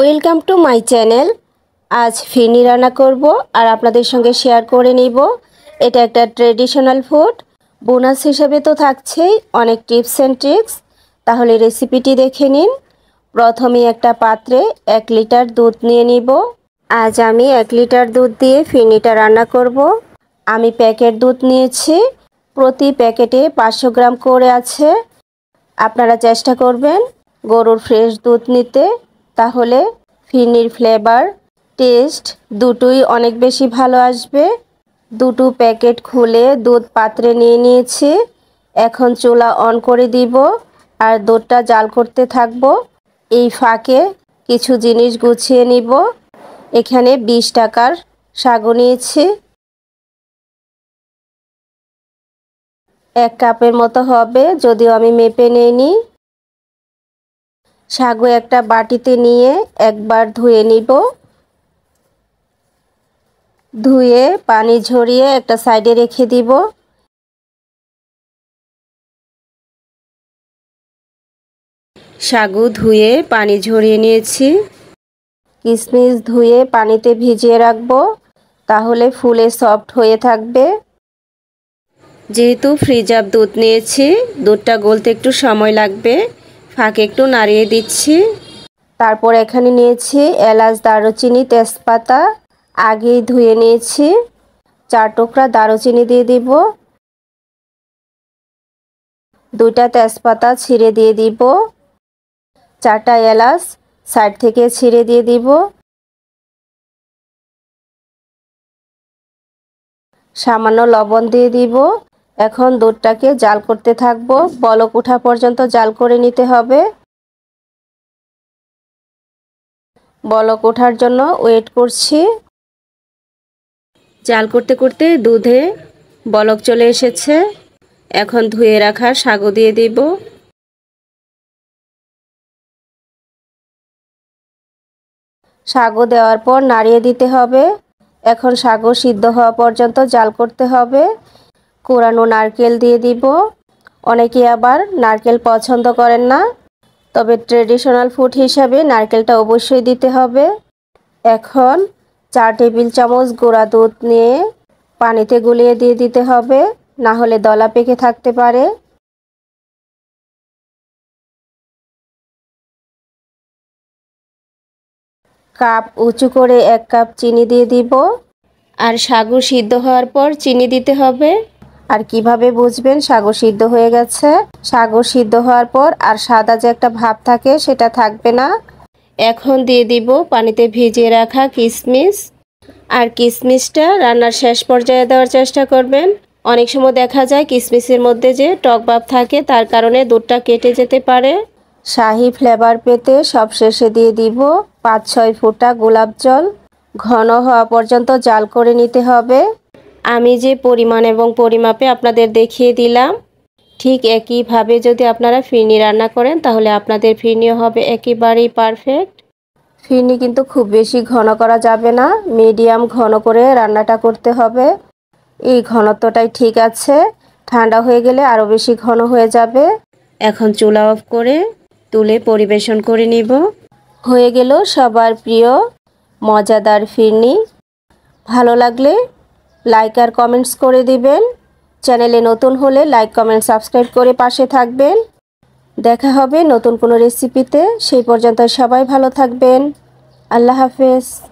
welcome to my channel আজ ফিরনি রান্না করব আর আপনাদের সঙ্গে শেয়ার করে নিব এটা একটা ট্রেডিশনাল ফুড বোনাস হিসাবে তো থাকছেই অনেক টিপস অ্যান্ড ট্রিক্স তাহলে রেসিপিটি দেখে নিন প্রথমে একটা পাত্রে এক লিটার দুধ নিয়ে নিব আজ আমি এক লিটার দুধ দিয়ে ফিরনিটা রান্না করব আমি প্যাকেট দুধ নিয়েছি প্রতি প্যাকেটে পাঁচশো গ্রাম করে আছে আপনারা চেষ্টা করবেন গরুর ফ্রেশ দুধ নিতে তাহলে ফিরনির ফ্লেভার টেস্ট দুটোই অনেক বেশি ভালো আসবে দুটো প্যাকেট খুলে দুধ পাত্রে নিয়ে নিয়েছি এখন চুলা অন করে দিব আর দুধটা জাল করতে থাকবো এই ফাঁকে কিছু জিনিস গুছিয়ে নিব এখানে ২০ টাকার সাগু নিয়েছি এক কাপের মতো হবে যদিও আমি মেপে নিই সাগু একটা বাটিতে নিয়ে একবার ধুয়ে নিব ধুয়ে পানি ঝরিয়ে একটা সাইডে রেখে দিব সাগু ধুয়ে পানি ঝরিয়ে নিয়েছি কিশমিশ ধুয়ে পানিতে ভিজিয়ে রাখবো তাহলে ফুলে সফট হয়ে থাকবে যেহেতু ফ্রিজ আপ দুধ নিয়েছি দুধটা গলতে একটু সময় লাগবে ফাঁকে একটু নাড়িয়ে দিচ্ছি তারপর এখানে নিয়েছি এলাচ দারুচিনি তেজপাতা আগেই ধুয়ে নিয়েছি চার টুকরা দারুচিনি দিয়ে দিব দুইটা তেজপাতা ছিঁড়ে দিয়ে দিব চারটা এলাচ সাইড থেকে ছিঁড়ে দিয়ে দিব সামান্য লবণ দিয়ে দিব এখন দুধটাকে জাল করতে থাকবো বলক উঠা পর্যন্ত জাল করে নিতে হবে বলক ওঠার জন্য ওয়েট করছি জাল করতে করতে দুধে বলক চলে এসেছে এখন ধুয়ে রাখা সাগু দিয়ে দিব সাগু দেওয়ার পর নাড়িয়ে দিতে হবে এখন সাগু সিদ্ধ হওয়া পর্যন্ত জাল করতে হবে কোরানো নারকেল দিয়ে দিব অনেকে আবার নারকেল পছন্দ করেন না তবে ট্রেডিশনাল ফুড হিসাবে নারকেলটা অবশ্যই দিতে হবে এখন চার টেবিল চামচ গোড়া দুধ নিয়ে পানিতে গুলিয়ে দিয়ে দিতে হবে না হলে দলা পেকে থাকতে পারে কাপ উঁচু করে এক কাপ চিনি দিয়ে দিব আর সাগু সিদ্ধ হওয়ার পর চিনি দিতে হবে আর কিভাবে বুঝবেন সাগর সিদ্ধ হয়ে গেছে সাগর সিদ্ধ হওয়ার পর আর সাদা যে একটা ভাব থাকে সেটা থাকবে না এখন দিয়ে দিব পানিতে ভিজিয়ে রাখা কিসমিস আর কিসমিসটা রান্নার শেষ পর্যায়ে দেওয়ার চেষ্টা করবেন অনেক সময় দেখা যায় কিসমিসের মধ্যে যে টক ভাব থাকে তার কারণে দুধটা কেটে যেতে পারে শাহি ফ্লেভার পেতে সব শেষে দিয়ে দিব পাঁচ ছয় ফুটা গোলাপ জল ঘন হওয়া পর্যন্ত জাল করে নিতে হবে আমি যে পরিমাণ এবং পরিমাপে আপনাদের দেখিয়ে দিলাম ঠিক একইভাবে যদি আপনারা ফিরনি রান্না করেন তাহলে আপনাদের ফিরনিও হবে একেবারেই পারফেক্ট ফিরনি কিন্তু খুব বেশি ঘন করা যাবে না মিডিয়াম ঘন করে রান্নাটা করতে হবে এই ঘনত্বটাই ঠিক আছে ঠান্ডা হয়ে গেলে আরও বেশি ঘন হয়ে যাবে এখন চুলা অফ করে তুলে পরিবেশন করে নিব হয়ে গেল সবার প্রিয় মজাদার ফিরনি ভালো লাগলে লাইক আর কমেন্টস করে দিবেন চ্যানেলে নতুন হলে লাইক কমেন্ট সাবস্ক্রাইব করে পাশে থাকবেন দেখা হবে নতুন কোনো রেসিপিতে সেই পর্যন্ত সবাই ভালো থাকবেন আল্লাহ হাফেজ